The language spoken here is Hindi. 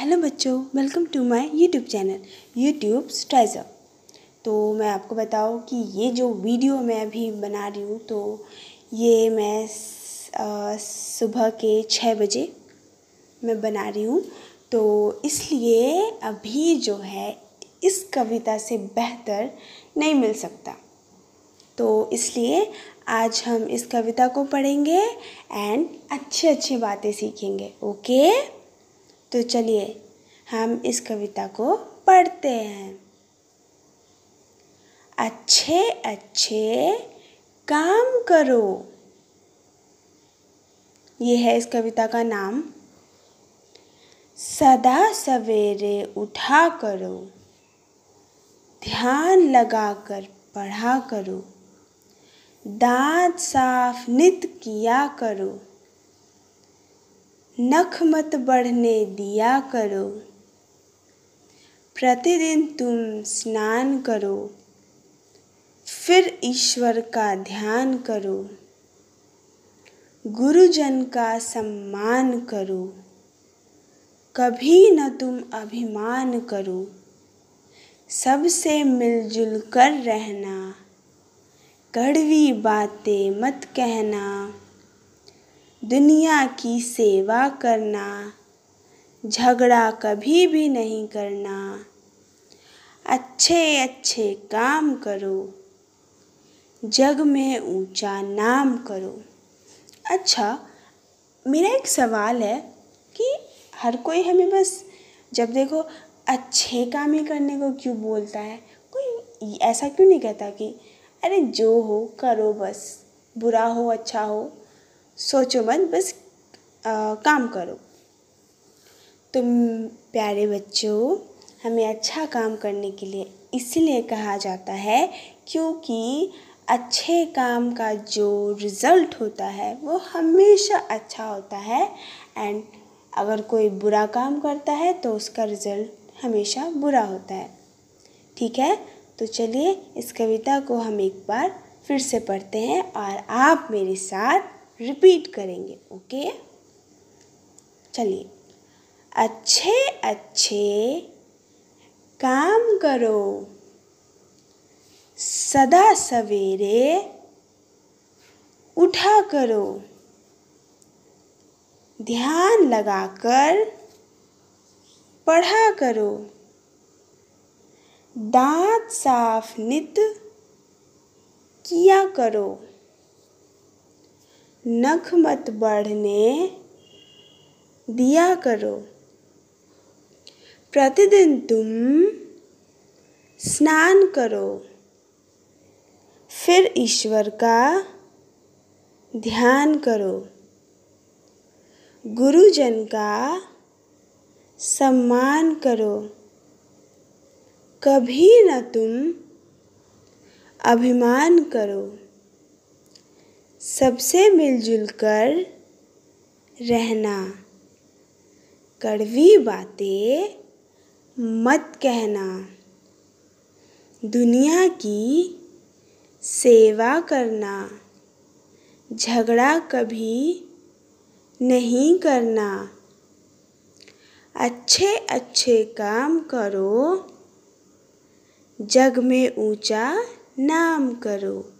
हेलो बच्चों welcome to my YouTube channel YouTube स्ट्राइजर तो मैं आपको बताऊँ कि ये जो वीडियो मैं अभी बना रही हूँ तो ये मैं सुबह के छः बजे मैं बना रही हूँ तो इसलिए अभी जो है इस कविता से बेहतर नहीं मिल सकता तो इसलिए आज हम इस कविता को पढ़ेंगे एंड अच्छी अच्छी बातें सीखेंगे ओके तो चलिए हम इस कविता को पढ़ते हैं अच्छे अच्छे काम करो ये है इस कविता का नाम सदा सवेरे उठा करो ध्यान लगा कर पढ़ा करो दांत साफ नित किया करो नख मत बढ़ने दिया करो प्रतिदिन तुम स्नान करो फिर ईश्वर का ध्यान करो गुरुजन का सम्मान करो कभी न तुम अभिमान करो सबसे मिलजुल कर रहना कड़वी बातें मत कहना दुनिया की सेवा करना झगड़ा कभी भी नहीं करना अच्छे अच्छे काम करो जग में ऊंचा नाम करो अच्छा मेरा एक सवाल है कि हर कोई हमें बस जब देखो अच्छे काम ही करने को क्यों बोलता है कोई ऐसा क्यों नहीं कहता कि अरे जो हो करो बस बुरा हो अच्छा हो सोचो मत बस आ, काम करो तुम प्यारे बच्चों हमें अच्छा काम करने के लिए इसलिए कहा जाता है क्योंकि अच्छे काम का जो रिज़ल्ट होता है वो हमेशा अच्छा होता है एंड अगर कोई बुरा काम करता है तो उसका रिज़ल्ट हमेशा बुरा होता है ठीक है तो चलिए इस कविता को हम एक बार फिर से पढ़ते हैं और आप मेरे साथ रिपीट करेंगे ओके चलिए अच्छे अच्छे काम करो सदा सवेरे उठा करो ध्यान लगाकर पढ़ा करो दांत साफ नित किया करो नख मत बढ़ने दिया करो प्रतिदिन तुम स्नान करो फिर ईश्वर का ध्यान करो गुरुजन का सम्मान करो कभी न तुम अभिमान करो सबसे मिलजुल कर रहना कड़वी बातें मत कहना दुनिया की सेवा करना झगड़ा कभी नहीं करना अच्छे अच्छे काम करो जग में ऊंचा नाम करो